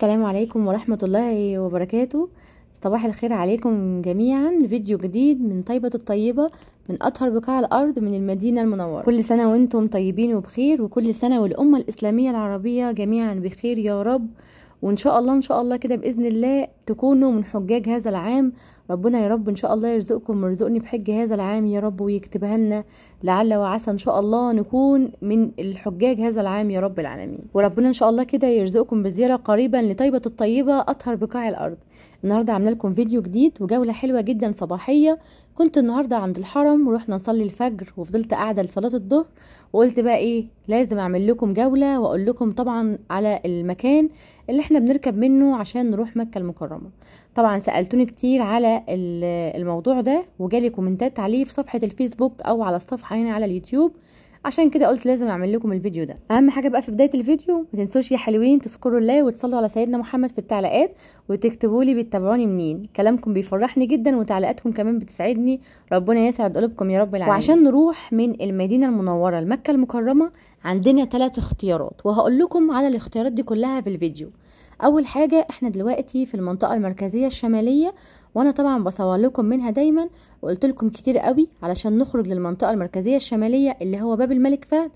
السلام عليكم ورحمة الله وبركاته صباح الخير عليكم جميعا فيديو جديد من طيبة الطيبة من أطهر بقاع الأرض من المدينة المنورة كل سنة وانتم طيبين وبخير وكل سنة والأمة الإسلامية العربية جميعا بخير يا رب وان شاء الله ان شاء الله كده باذن الله تكونوا من حجاج هذا العام ربنا يا رب ان شاء الله يرزقكم ويرزقني بحج هذا العام يا رب ويكتبها لنا لعل وعسى ان شاء الله نكون من الحجاج هذا العام يا رب العالمين وربنا ان شاء الله كده يرزقكم بزياره قريبا لطيبه الطيبه اطهر بقاع الارض النهارده عامله لكم فيديو جديد وجوله حلوه جدا صباحيه كنت النهارده عند الحرم ورحنا نصلي الفجر وفضلت قاعده لصلاه الظهر وقلت بقى ايه لازم اعمل لكم جوله واقول لكم طبعا على المكان اللي احنا بنركب منه عشان نروح مكه المكرمه طبعا سالتوني كتير على الموضوع ده وجالي كومنتات عليه في صفحه الفيسبوك او على الصفحه هنا على اليوتيوب عشان كده قلت لازم اعمل لكم الفيديو ده اهم حاجه بقى في بدايه الفيديو ما تنسوش يا حلوين تذكروا الله وتصلوا على سيدنا محمد في التعليقات وتكتبوا لي بتتابعوني منين كلامكم بيفرحني جدا وتعليقاتكم كمان بتسعدني ربنا يسعد قلوبكم يا رب العالمين وعشان نروح من المدينه المنوره لمكه المكرمه عندنا ثلاث اختيارات وهقول لكم على الاختيارات دي كلها في الفيديو اول حاجه احنا دلوقتي في المنطقه المركزيه الشماليه وانا طبعا بصور لكم منها دايما وقلت لكم كتير قوي علشان نخرج للمنطقه المركزيه الشماليه اللي هو باب الملك فهد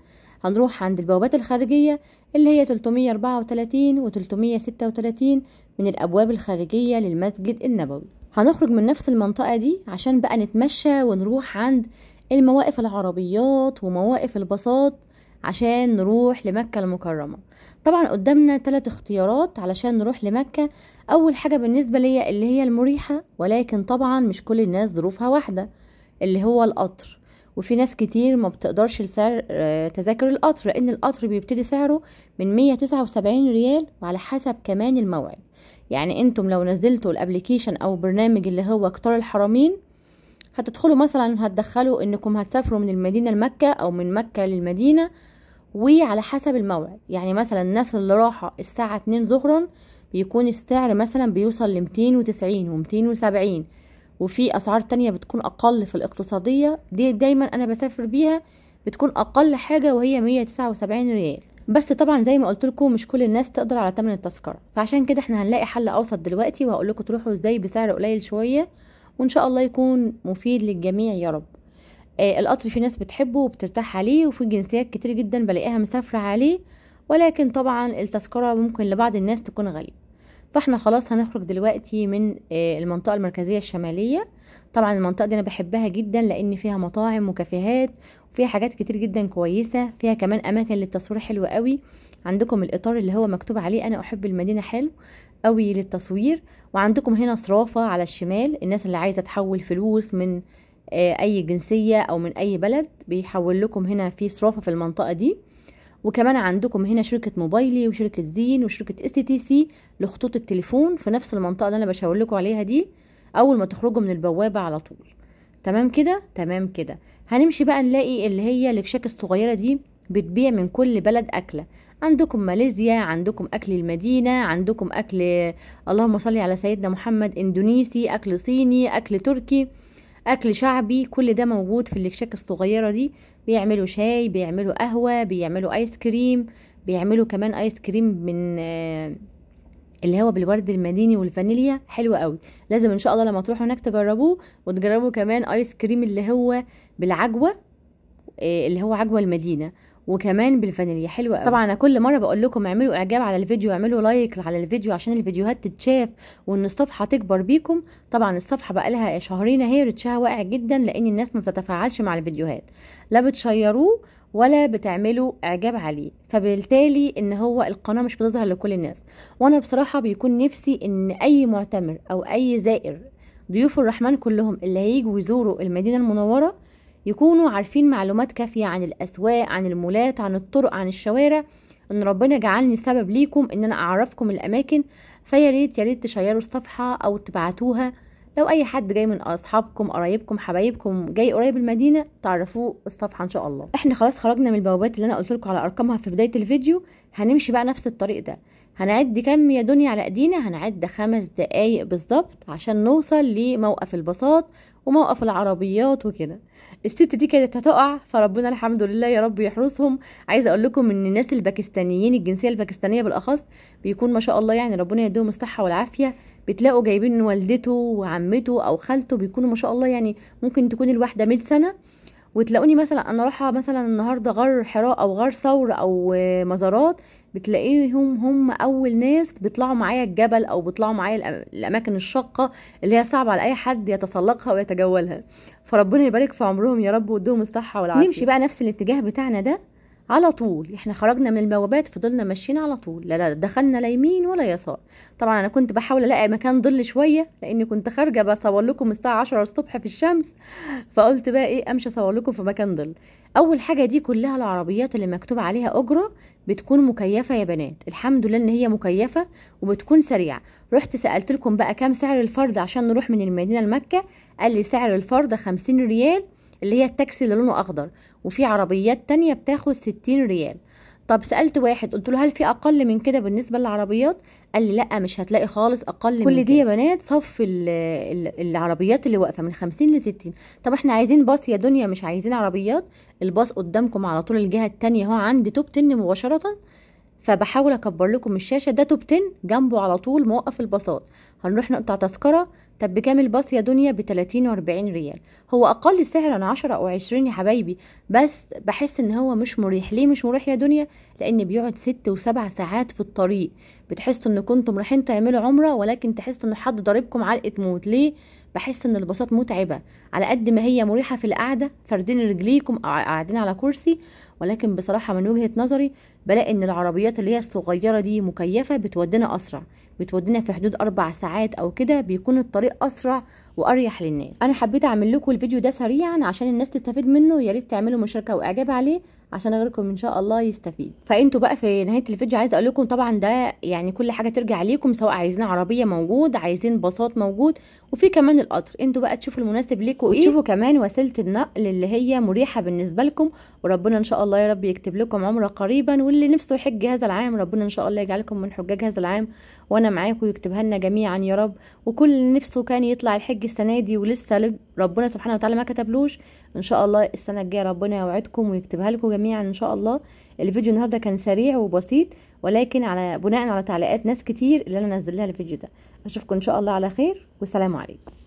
هنروح عند البوابات الخارجيه اللي هي 334 و 336 من الابواب الخارجيه للمسجد النبوي هنخرج من نفس المنطقه دي عشان بقى نتمشى ونروح عند المواقف العربيات ومواقف الباصات عشان نروح لمكة المكرمة طبعا قدامنا ثلاث اختيارات علشان نروح لمكة أول حاجة بالنسبة ليا اللي هي المريحة ولكن طبعا مش كل الناس ظروفها واحدة اللي هو القطر وفي ناس كتير ما بتقدرش لسعر آه، تذاكر القطر لان القطر بيبتدي سعره من 179 ريال وعلى حسب كمان الموعد يعني انتم لو نزلتوا الابليكيشن او برنامج اللي هو قطار الحرمين هتدخلوا مثلا هتدخلوا انكم هتسافروا من المدينه لمكه او من مكه للمدينه وعلى حسب الموعد يعني مثلا الناس اللي راحة الساعة اتنين ظهرا بيكون السعر مثلا بيوصل لمتين وتسعين ومتين وسبعين وفي أسعار تانية بتكون أقل في الاقتصادية دي دايما أنا بسافر بيها بتكون أقل حاجة وهي مية تسعة وسبعين ريال بس طبعا زي ما قلت لكم مش كل الناس تقدر على تمن التذكرة فعشان كده احنا هنلاقي حل أوسط دلوقتي وهقول لكم تروحوا ازاي بسعر قليل شوية وان شاء الله يكون مفيد للجميع يا رب آه، القطر في ناس بتحبه وبترتاح عليه وفي جنسيات كتير جدا بلاقيها مسافرة عليه ولكن طبعا التذكرة ممكن لبعض الناس تكون غالية فاحنا خلاص هنخرج دلوقتي من آه، المنطقة المركزية الشمالية طبعا المنطقة دي انا بحبها جدا لان فيها مطاعم وكافيهات وفيها حاجات كتير جدا كويسة فيها كمان اماكن للتصوير حلوة قوي عندكم الاطار اللي هو مكتوب عليه انا احب المدينة حلو قوي للتصوير وعندكم هنا صرافة على الشمال الناس اللي عايزة تحول فلوس من آه، اي جنسية او من اي بلد بيحول لكم هنا في صرافة في المنطقة دي وكمان عندكم هنا شركة موبايلي وشركة زين وشركة اس تي تي سي لخطوط التليفون في نفس المنطقة اللي انا بشاور لكم عليها دي اول ما تخرجوا من البوابة على طول تمام كده تمام كده هنمشي بقى نلاقي اللي هي الكشاك الصغيرة دي بتبيع من كل بلد أكلة عندكم ماليزيا عندكم أكل المدينة عندكم أكل اللهم صلي على سيدنا محمد إندونيسي أكل صيني أكل تركي اكل شعبي كل ده موجود في الاكشاك الصغيره دي بيعملوا شاي بيعملوا قهوه بيعملوا ايس كريم بيعملوا كمان ايس كريم من آه، اللي هو بالورد المديني والفانيليا حلو قوي لازم ان شاء الله لما تروحوا هناك تجربوه وتجربوا كمان ايس كريم اللي هو بالعجوه آه، اللي هو عجوه المدينه وكمان بالفانيليا حلوه قوي طبعا انا كل مره بقول لكم اعملوا اعجاب على الفيديو اعملوا لايك على الفيديو عشان الفيديوهات تتشاف وان الصفحه تكبر بيكم طبعا الصفحه بقى لها شهرين اهي ريتشها واقع جدا لان الناس ما بتتفاعلش مع الفيديوهات لا بتشيروه ولا بتعملوا اعجاب عليه فبالتالي ان هو القناه مش بتظهر لكل الناس وانا بصراحه بيكون نفسي ان اي معتمر او اي زائر ضيوف الرحمن كلهم اللي هيجوا يزوروا المدينه المنوره يكونوا عارفين معلومات كافية عن الأسواق عن المولات عن الطرق عن الشوارع ان ربنا جعلني سبب ليكم ان انا اعرفكم الاماكن فيا ريت يا ريت تشيروا الصفحة او تبعتوها لو اي حد جاي من اصحابكم قرايبكم حبايبكم جاي قريب المدينه تعرفوه الصفحه ان شاء الله احنا خلاص خرجنا من البوابات اللي انا قلت لكم على ارقامها في بدايه الفيديو هنمشي بقى نفس الطريق ده هنعد كم يا دنيا على ايدينا هنعد خمس دقايق بالظبط عشان نوصل لموقف الباصات وموقف العربيات وكده الست دي كانت هتقع فربنا الحمد لله يا رب يحرسهم عايزه اقول لكم ان الناس الباكستانيين الجنسيه الباكستانيه بالاخص بيكون ما شاء الله يعني ربنا يديهم الصحه والعافيه بتلاقوا جايبين والدته وعمته او خالته بيكونوا ما شاء الله يعني ممكن تكون الواحده 100 سنه وتلاقوني مثلا انا رايحه مثلا النهارده غار حراء او غار ثور او مزارات بتلاقيهم هم اول ناس بيطلعوا معايا الجبل او بيطلعوا معايا الاماكن الشاقه اللي هي صعبه على اي حد يتسلقها ويتجولها فربنا يبارك في عمرهم يا رب وادهم الصحه والعافيه نمشي بقى نفس الاتجاه بتاعنا ده على طول احنا خرجنا من البوابات فضلنا ماشيين على طول لا لا دخلنا لا يمين ولا يسار طبعا انا كنت بحاول الاقي مكان ظل شويه لان كنت خارجه بصور لكم الساعه 10 الصبح في الشمس فقلت بقى ايه امشي اصور لكم في مكان ظل اول حاجه دي كلها العربيات اللي مكتوب عليها اجره بتكون مكيفه يا بنات الحمد لله ان هي مكيفه وبتكون سريعه رحت سالت لكم بقى كام سعر الفرد عشان نروح من المدينه لمكه قال لي سعر الفرد 50 ريال اللي هي التاكسي اللي لونه اخضر وفي عربيات تانية بتاخد ستين ريال طب سألت واحد قلت له هل في أقل من كده بالنسبة للعربيات؟ قال لي لأ مش هتلاقي خالص أقل كل من كل دي يا بنات صف العربيات اللي واقفة من 50 ل 60 طب احنا عايزين باص يا دنيا مش عايزين عربيات الباص قدامكم على طول الجهة التانية هو عند توب تن مباشرة فبحاول اكبر لكم الشاشه ده توب 10 جنبه على طول موقف الباصات هنروح نقطع تذكره طب بكام الباص يا دنيا ب 30 و40 ريال هو اقل سعر عن 10 او 20 يا حبايبي بس بحس ان هو مش مريح ليه مش مريح يا دنيا لان بيقعد 6 و7 ساعات في الطريق بتحسوا ان كنتم رايحين تعملوا عمره ولكن تحسوا ان حد ضاربكم علقه موت ليه بحس ان الباصات متعبه على قد ما هي مريحه في القعده فردين رجليكم قاعدين على كرسي ولكن بصراحه من وجهه نظري بلاقي ان العربيات اللي هي الصغيره دي مكيفه بتودينا اسرع بتودينا في حدود اربع ساعات او كده بيكون الطريق اسرع واريح للناس انا حبيت اعمل لكم الفيديو ده سريعا عشان الناس تستفيد منه يا ريت تعملوا مشاركه واعجاب عليه عشان غيركم ان شاء الله يستفيد فانتوا بقى في نهايه الفيديو عايزه اقول لكم طبعا ده يعني كل حاجه ترجع ليكم سواء عايزين عربيه موجود عايزين باصات موجود وفي كمان القطر انتوا بقى تشوفوا المناسب ليكم ايه وتشوفوا كمان وسيله النقل اللي هي مريحه بالنسبه لكم وربنا ان شاء الله يا رب يكتب لكم عمره قريبا واللي نفسه يحج هذا العام ربنا ان شاء الله يجعلكم من حجاج هذا العام وانا معاكم ويكتبها لنا جميعا يا رب وكل اللي نفسه كان يطلع الحج السنه دي ولسه ربنا سبحانه وتعالى ما كتبلوش ان شاء الله السنه الجايه ربنا يوعدكم ويكتبها لكم جميعا ان شاء الله الفيديو النهارده كان سريع وبسيط ولكن على بناء على تعليقات ناس كتير اللي انا نزلها الفيديو ده اشوفكم ان شاء الله على خير والسلام عليكم